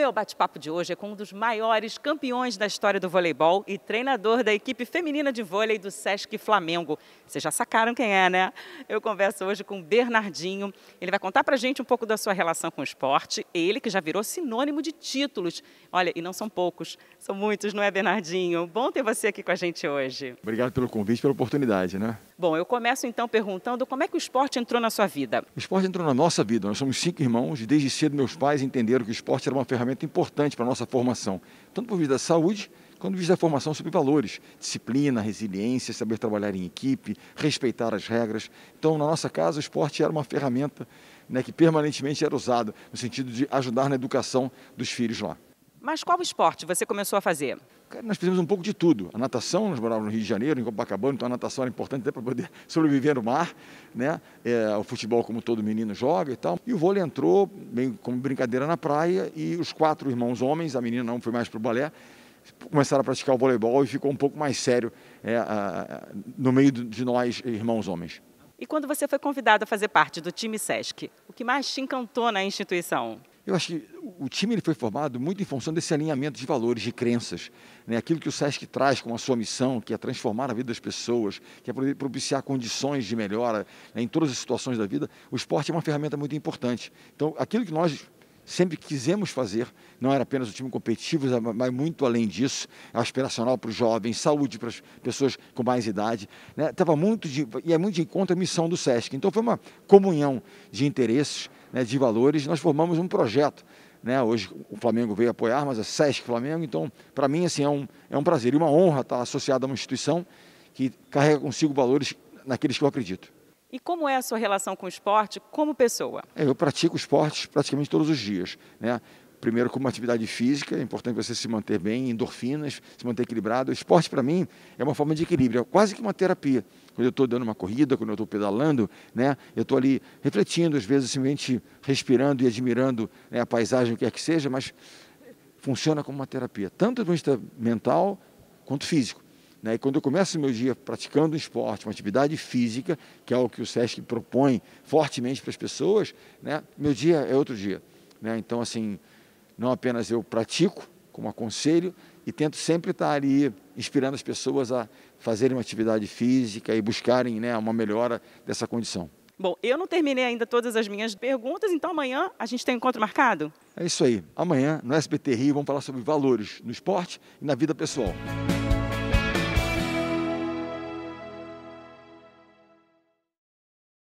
meu bate-papo de hoje é com um dos maiores campeões da história do voleibol e treinador da equipe feminina de vôlei do Sesc Flamengo. Vocês já sacaram quem é, né? Eu converso hoje com Bernardinho. Ele vai contar pra gente um pouco da sua relação com o esporte. Ele que já virou sinônimo de títulos. Olha, e não são poucos, são muitos, não é, Bernardinho? Bom ter você aqui com a gente hoje. Obrigado pelo convite, pela oportunidade, né? Bom, eu começo então perguntando como é que o esporte entrou na sua vida. O esporte entrou na nossa vida. Nós somos cinco irmãos. Desde cedo meus pais entenderam que o esporte era uma ferramenta importante para a nossa formação, tanto por vista da saúde, quanto por vista da formação sobre valores, disciplina, resiliência, saber trabalhar em equipe, respeitar as regras. Então, na nossa casa, o esporte era uma ferramenta né, que permanentemente era usada, no sentido de ajudar na educação dos filhos lá. Mas qual esporte você começou a fazer? Cara, nós fizemos um pouco de tudo. A natação, nós morávamos no Rio de Janeiro, em Copacabana, então a natação era importante até para poder sobreviver no mar, né? É, o futebol, como todo menino joga e tal. E o vôlei entrou, bem como brincadeira na praia, e os quatro irmãos homens, a menina não foi mais para o balé, começaram a praticar o voleibol e ficou um pouco mais sério é, a, a, no meio de nós, irmãos homens. E quando você foi convidado a fazer parte do time SESC, o que mais te encantou na instituição? Eu acho que o time ele foi formado muito em função desse alinhamento de valores, de crenças, né? aquilo que o SESC traz com a sua missão, que é transformar a vida das pessoas, que é propiciar condições de melhora né? em todas as situações da vida. O esporte é uma ferramenta muito importante. Então, aquilo que nós sempre quisemos fazer, não era apenas o time competitivo, mas muito além disso, aspiracional para os jovens, saúde para as pessoas com mais idade, né? Tava muito de, e é muito de encontro a missão do SESC. Então foi uma comunhão de interesses, né, de valores, nós formamos um projeto né? Hoje o Flamengo veio apoiar, mas é SESC Flamengo, então para mim assim, é, um, é um prazer e uma honra estar associado a uma instituição que carrega consigo valores naqueles que eu acredito. E como é a sua relação com o esporte como pessoa? É, eu pratico esportes praticamente todos os dias. Né? primeiro como atividade física, é importante você se manter bem, endorfinas, se manter equilibrado. O esporte, para mim, é uma forma de equilíbrio, é quase que uma terapia. Quando eu estou dando uma corrida, quando eu estou pedalando, né, eu estou ali refletindo, às vezes simplesmente respirando e admirando né, a paisagem, o que quer que seja, mas funciona como uma terapia, tanto do ponto de vista mental quanto físico. Né? E quando eu começo o meu dia praticando um esporte, uma atividade física, que é o que o SESC propõe fortemente para as pessoas, né? meu dia é outro dia. Né? Então, assim, não apenas eu pratico, como aconselho, e tento sempre estar ali inspirando as pessoas a fazerem uma atividade física e buscarem né, uma melhora dessa condição. Bom, eu não terminei ainda todas as minhas perguntas, então amanhã a gente tem um encontro marcado? É isso aí. Amanhã, no SBT Rio, vamos falar sobre valores no esporte e na vida pessoal.